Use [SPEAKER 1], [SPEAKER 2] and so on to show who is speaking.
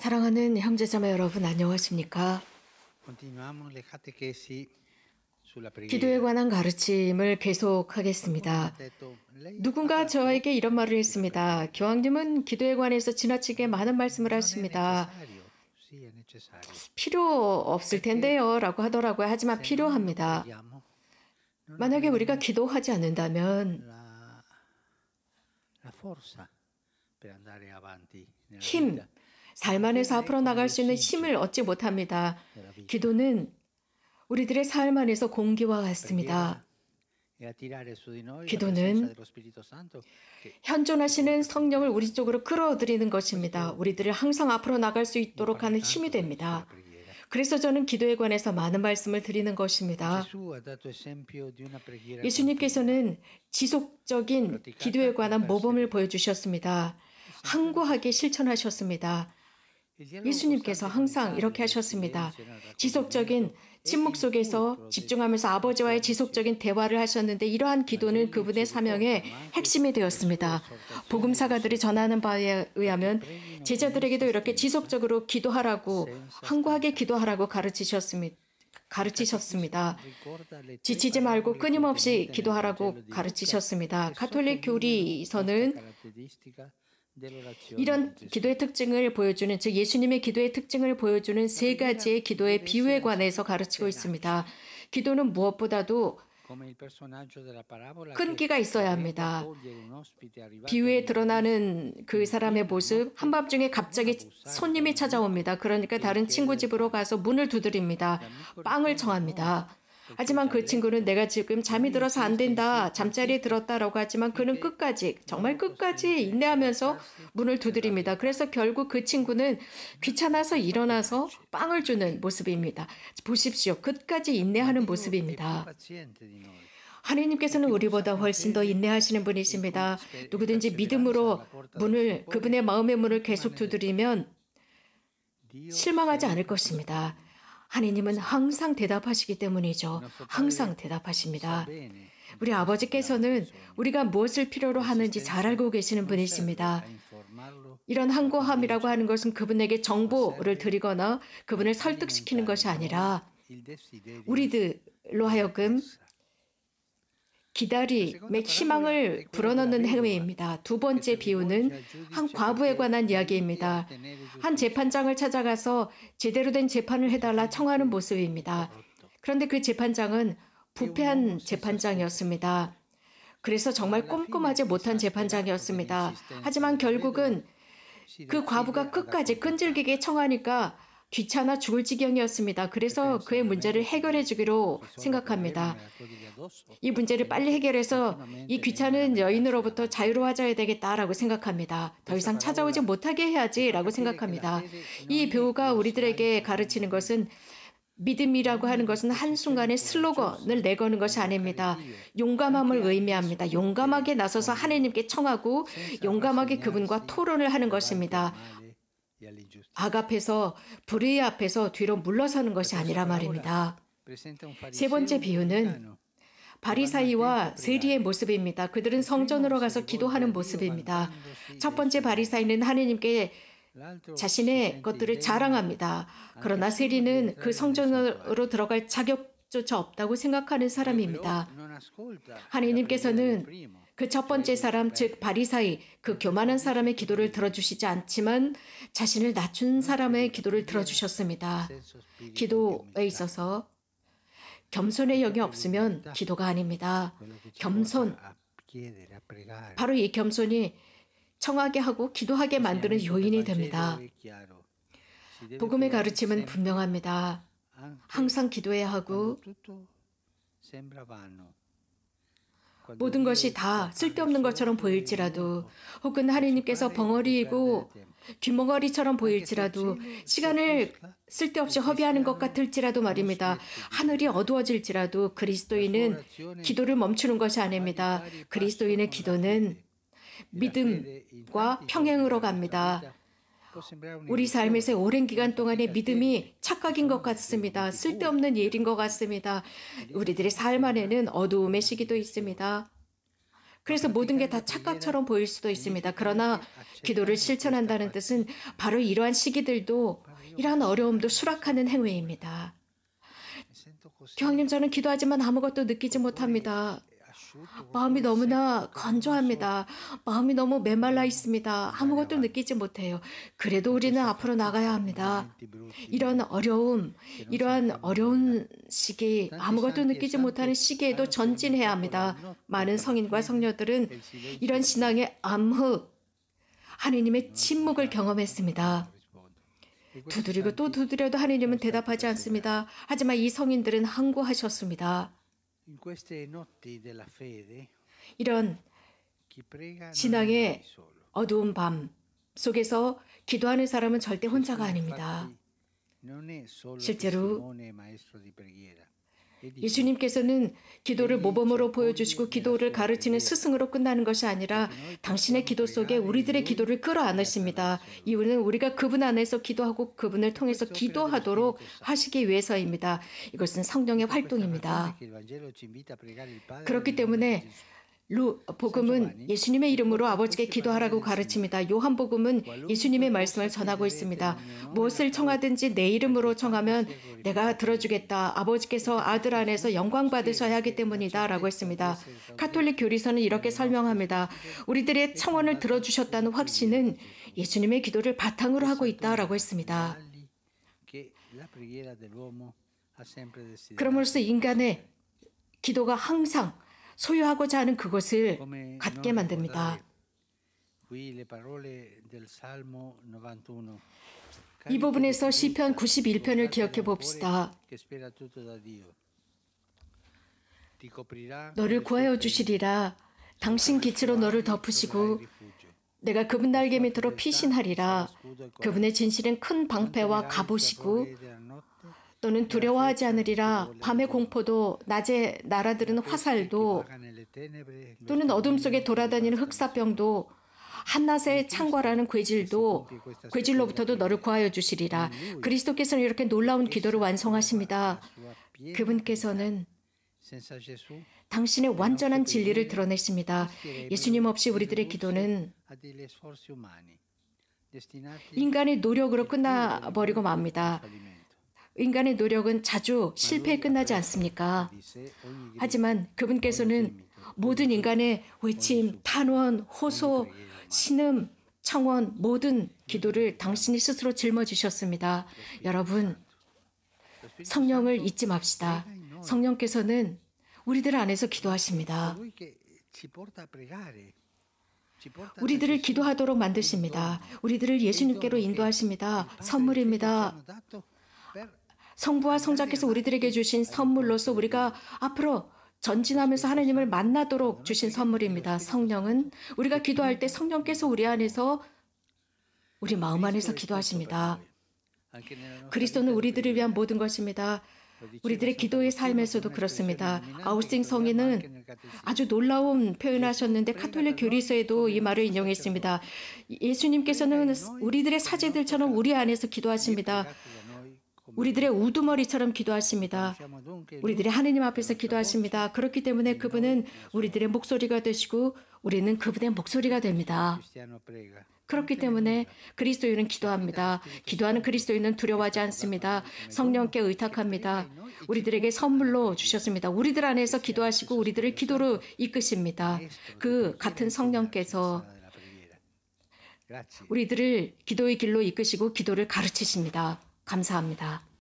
[SPEAKER 1] 사랑하는 형제자매 여러분 안녕하십니까?
[SPEAKER 2] 기도에 관한 가르침을 계속하겠습니다.
[SPEAKER 1] 누군가 저에게 이런 말을 했습니다. 교황님은 기도에 관해서 지나치게 많은 말씀을 하십니다. 필요 없을 텐데요. 라고 하더라고요. 하지만 필요합니다. 만약에 우리가 기도하지 않는다면 힘, 삶 안에서 네, 앞으로 나갈 수 있는 힘을 얻지 못합니다. 기도는 우리들의 삶 안에서 공기와 같습니다.
[SPEAKER 2] 그러니까 기도는
[SPEAKER 1] 현존하시는 성령을 우리 쪽으로 끌어들이는 것입니다. 그렇죠. 우리들을 항상 앞으로 나갈 수 있도록 하는 힘이 됩니다. 그래서 저는 기도에 관해서 많은 말씀을 드리는 것입니다. 예수님께서는 지속적인 기도에 관한 모범을 보여주셨습니다. 항구하게 실천하셨습니다. 예수님께서 항상 이렇게 하셨습니다. 지속적인 침묵 속에서 집중하면서 아버지와의 지속적인 대화를 하셨는데 이러한 기도는 그분의 사명의 그 핵심이 되었습니다. 복음사가들이 전하는 바에 의하면 제자들에게도 이렇게 지속적으로 기도하라고 항구하게 기도하라고 가르치셨습니다. 그 가르치셨습니다. 지치지 말고 끊임없이 기도하라고 가르치셨습니다. 카톨릭 교리서는 이런 기도의 특징을 보여주는 즉 예수님의 기도의 특징을 보여주는 세 그러니까 가지의 그 기도의 비유에 관해서 가르치고 네, 있습니다. 네. 기도는 무엇보다도
[SPEAKER 2] 끈기가 있어야 합니다. 비유에
[SPEAKER 1] 드러나는 그 사람의 모습, 한밤중에 갑자기 손님이 찾아옵니다. 그러니까 다른 친구 집으로 가서 문을 두드립니다. 빵을 청합니다. 하지만 그 친구는 내가 지금 잠이 들어서 안 된다, 잠자리에 들었다라고 하지만 그는 끝까지, 정말 끝까지 인내하면서 문을 두드립니다. 그래서 결국 그 친구는 귀찮아서 일어나서 빵을 주는 모습입니다. 보십시오. 끝까지 인내하는 모습입니다. 하느님께서는 우리보다 훨씬 더 인내하시는 분이십니다. 누구든지 믿음으로 문을, 그분의 마음의 문을 계속 두드리면 실망하지 않을 것입니다. 하느님은 항상 대답하시기 때문이죠. 항상 대답하십니다. 우리 아버지께서는 우리가 무엇을 필요로 하는지 잘 알고 계시는 분이십니다. 이런 항고함이라고 하는 것은 그분에게 정보를 드리거나 그분을 설득시키는 것이 아니라 우리들로 하여금 기다림의 희망을 불어넣는 행위입니다. 두 번째 비유는 한 과부에 관한 이야기입니다. 한 재판장을 찾아가서 제대로 된 재판을 해달라 청하는 모습입니다. 그런데 그 재판장은 부패한 재판장이었습니다. 그래서 정말 꼼꼼하지 못한 재판장이었습니다. 하지만 결국은 그 과부가 끝까지 끈질기게 청하니까 귀찮아 죽을 지경이었습니다. 그래서 그의 문제를 네, 해결해 주기로 네, 생각합니다. 네, 이 문제를 빨리 해결해서 이 귀찮은 여인으로부터 자유로워져야 되겠다라고 생각합니다. 더 이상 찾아오지 못하게 해야지라고 생각합니다. 이 배우가 우리들에게 가르치는 것은 믿음이라고 하는 것은 한순간에 슬로건을 내거는 것이 아닙니다. 용감함을 의미합니다. 용감하게 나서서 하느님께 청하고 용감하게 그분과 토론을 하는 것입니다. 악앞에서 불의 앞에서 뒤로 물러서는 것이 아니라 말입니다. 세 번째 비유는 바리사이와 세리의 모습입니다. 그들은 성전으로 가서 기도하는 모습입니다. 첫 번째 바리사이는 하느님께 자신의 것들을 자랑합니다. 그러나 세리는 그 성전으로 들어갈 자격조차 없다고 생각하는 사람입니다. 하느님께서는 그첫 번째 사람 즉 바리사이 그 교만한 사람의 기도를 들어주시지 않지만 자신을 낮춘 사람의 기도를 들어주셨습니다. 기도에 있어서 겸손의 영이 없으면 기도가 아닙니다. 겸손 바로 이 겸손이 청하게 하고 기도하게 만드는 요인이 됩니다. 복음의 가르침은 분명합니다. 항상 기도해야 하고 모든 것이 다 쓸데없는 것처럼 보일지라도 혹은 하느님께서 벙어리이고 귀멍어리처럼 보일지라도 시간을 쓸데없이 허비하는 것 같을지라도 말입니다. 하늘이 어두워질지라도 그리스도인은 기도를 멈추는 것이 아닙니다. 그리스도인의 기도는 믿음과 평행으로 갑니다. 우리 삶에서 오랜 기간 동안의 예, 믿음이 예. 착각인 것 같습니다. 쓸데없는 일인 것 같습니다. 우리들의 삶 안에는 어두움의 시기도 있습니다. 그래서 모든 게 다 착각처럼 보일 수도 있습니다. 그러나 기도를 실천한다는 뜻은 바로 이러한 시기들도 이러한 어려움도 수락하는 행위입니다. 예, 교황님 저는 기도하지만 아무것도 느끼지 그 못합니다. 마음이 너무나 건조합니다. 마음이 너무 메말라 있습니다. 아무것도 느끼지 못해요. 그래도 우리는 앞으로 나가야 합니다. 이런 어려움, 이러한 어려운 시기, 아무것도 느끼지 못하는 시기에도 전진해야 합니다. 많은 성인과 성녀들은 이런 신앙의 암흑, 하느님의 침묵을 경험했습니다. 두드리고 또 두드려도 하느님은 대답하지 않습니다. 하지만 이 성인들은 항구하셨습니다. 이런
[SPEAKER 2] 신앙의
[SPEAKER 1] 어두운 밤 속에서 기도하는 사람은 절대 혼자가 아닙니다. 실제로 예수님께서는 기도를 모범으로 보여주시고 기도를 가르치는 그 스승으로 끝나는 것이 아니라 그 당신의 기도 속에 우리들의 기도를 끌어안으십니다. 이유는 우리가 그분 안에서 기도하고 그분을 통해서 그 기도하도록 하시기 위해서입니다. 이것은 성령의 활동입니다. 그렇기 때문에 루 복음은 예수님의 이름으로 아버지께 기도하라고 가르칩니다. 요한복음은 예수님의 말씀을 전하고 있습니다. 무엇을 그 청하든지 내 이름으로 청하면 내가 들어주겠다. 아버지께서 아들 안에서 영광 받으셔야 하기 때문이다라고 했습니다. 카톨릭 교리서는 이렇게 설명합니다. 우리들의 청원을 들어주셨다는 확신은 예수님의 기도를 바탕으로 하고 있다라고 했습니다. 그러므로써 인간의 기도가 항상 소유하고자 하는 그것을 갖게 만듭니다.
[SPEAKER 2] 이 부분에서 시편 91편을 기억해 봅시다.
[SPEAKER 1] 너를 구하여 주시리라 당신 기치로 e 너를 덮으시고 내가 그분 날개 밑으로 피신하리라 그분의 진실은 큰 방패와 갑옷이고 너는 두려워하지 않으리라 밤의 공포도 낮에 날아드는 화살도 또는 어둠 속에 돌아다니는 흑사병도 한낮의 창과라는 괴질도 괴질로부터도 너를 구하여 주시리라. 그리스도께서는 이렇게 놀라운 기도를 완성하십니다. 그분께서는 당신의 완전한 진리를 드러냈습니다 예수님 없이 우리들의 기도는 인간의 노력으로 끝나버리고 맙니다. 인간의 노력은 자주 실패에 끝나지 않습니까? 하지만 그분께서는 모든 인간의 외침, 탄원, 호소, 신음, 청원, 모든 기도를 당신이 스스로 짊어지셨습니다. 여러분, 성령을 잊지 맙시다. 성령께서는 우리들 안에서 기도하십니다. 우리들을 기도하도록 만드십니다. 우리들을 예수님께로 인도하십니다. 선물입니다. 성부와 성자께서 우리들에게 주신 선물로서 우리가 앞으로 전진하면서 하나님을 만나도록 주신 선물입니다. 성령은 우리가 기도할 때 성령께서 우리 안에서 우리 마음 안에서 기도하십니다. 그리스도는 우리들을 위한 모든 것입니다. 우리들의 기도의 삶에서도 그렇습니다. 아우싱 성인은 아주 놀라운 표현을 하셨는데 카톨릭 교리서에도 이 말을 인용했습니다. 예수님께서는 우리들의 사제들처럼 우리 안에서 기도하십니다. 우리들의 우두머리처럼 기도하십니다. 우리들이 하느님 앞에서 기도하십니다. 그렇기 때문에 그분은 우리들의 목소리가 되시고 우리는 그분의 목소리가 됩니다. 그렇기 때문에 그리스도인은 기도합니다. 기도하는 그리스도인은 두려워하지 않습니다. 성령께 의탁합니다. 우리들에게 선물로 주셨습니다. 우리들 안에서 기도하시고 우리들을 기도로 이끄십니다. 그 같은 성령께서 우리들을 기도의 길로 이끄시고 기도를 가르치십니다. 감사합니다.